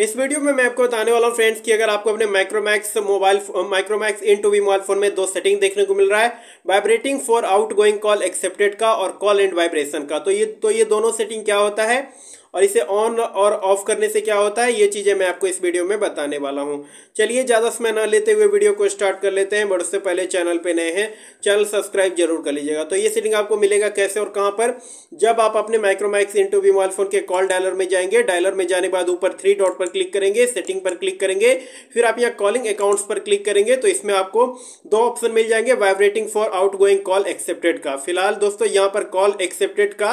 इस वीडियो में मैं आपको बताने वाला हूँ फ्रेंड्स कि अगर आपको अपने Micromax mobile Micromax in two V mobile phone में दो सेटिंग देखने को मिल रहा है vibrating for outgoing call accepted का और कॉल एंड वाइब्रेशन का तो ये तो ये दोनों सेटिंग क्या होता है और इसे ऑन और ऑफ करने से क्या होता है ये चीज़ें मैं आपको इस वीडियो में बताने वाला हूँ चलिए ज़्यादा समय ना लेते हुए वीडियो को स्टार्ट कर लेते हैं बट उससे पहले चैनल पर नए हैं चैनल सब्सक्राइब जरूर कर लीजिएगा तो ये सीटिंग आपको मिलेगा कैसे और कहाँ पर जब आप अपने Micromax in two V mobile phone के कॉल डायलर में जाएंगे डायलर में जाने के बाद ऊपर थ्री डॉट पर क्लिक करेंगे सेटिंग पर क्लिक करेंगे फिर आप यहाँ कॉलिंग अकाउंट्स पर क्लिक करेंगे तो इसमें आपको दो ऑप्शन मिल जाएंगे vibrating for outgoing call accepted का फिलहाल दोस्तों यहाँ पर कॉल एक्सेप्टेड का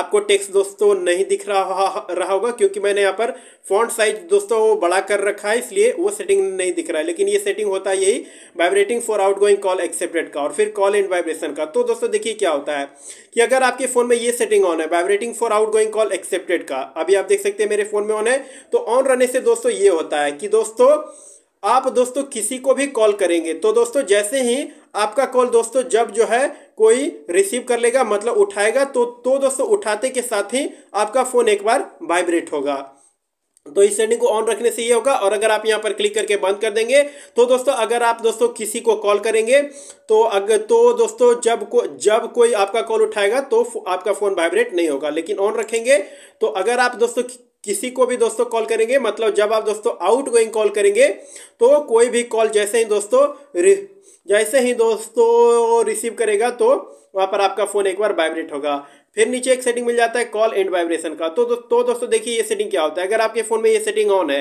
आपको टेक्स्ट दोस्तों नहीं दिख रहा रहा होगा क्योंकि मैंने यहाँ पर फॉन्ट साइज दोस्तों वो बड़ा कर रखा है इसलिए वो सेटिंग नहीं दिख रहा है लेकिन ये सेटिंग होता है यही vibrating for outgoing call accepted का और फिर कॉल एंड वाइब्रेशन का तो दोस्तों देखिए क्या होता है कि अगर आपके फ़ोन में ये सेटिंग ऑन है vibrating for outgoing call accepted का अभी आप देख सकते हैं मेरे फ़ोन में ऑन है तो ऑन रहने से दोस्तों ये होता है कि दोस्तों आप दोस्तों किसी को भी कॉल करेंगे तो दोस्तों जैसे ही आपका कॉल दोस्तों जब जो है कोई रिसीव कर लेगा मतलब उठाएगा तो तो दोस्तों उठाते के साथ ही आपका फ़ोन एक बार वाइब्रेट होगा तो इस सेटिंग को ऑन रखने से ये होगा और अगर आप यहाँ पर क्लिक करके बंद कर देंगे तो दोस्तों अगर आप दोस्तों किसी को कॉल करेंगे तो अगर तो दोस्तों जब को जब कोई आपका कॉल उठाएगा तो आपका फ़ोन वाइब्रेट नहीं होगा लेकिन ऑन रखेंगे तो अगर आप दोस्तों किसी को भी दोस्तों कॉल करेंगे मतलब जब आप दोस्तों आउट गोइंग कॉल करेंगे तो कोई भी कॉल जैसे ही दोस्तों जैसे ही दोस्तों रिसीव करेगा तो वहाँ पर आपका फ़ोन एक बार वाइब्रेट होगा फिर नीचे एक सेटिंग मिल जाता है कॉल एंड वाइब्रेशन का तो दो, तो दोस्तों देखिए ये सेटिंग क्या होता है अगर आपके फ़ोन में ये सेटिंग ऑन है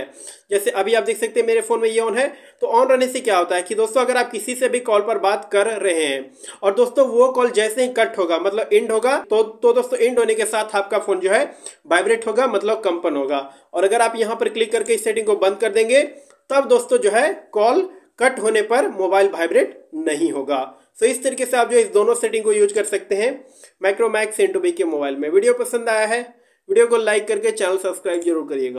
जैसे अभी आप देख सकते हैं मेरे फ़ोन में ये ऑन है तो ऑन रहने से क्या होता है कि दोस्तों अगर आप किसी से भी कॉल पर बात कर रहे हैं और दोस्तों वो कॉल जैसे ही कट होगा मतलब एंड होगा तो तो दोस्तों एंड होने के साथ आपका फ़ोन जो है वाइब्रेट होगा मतलब कंपन होगा और अगर आप यहाँ पर क्लिक करके इस सेटिंग को बंद कर देंगे तब दोस्तों जो है कॉल कट होने पर मोबाइल वाइब्रेट नहीं होगा सो so, इस तरीके से आप जो इस दोनों सेटिंग को यूज कर सकते हैं माइक्रोमैक्स एंटोबी के मोबाइल में वीडियो पसंद आया है वीडियो को लाइक करके चैनल सब्सक्राइब जरूर करिएगा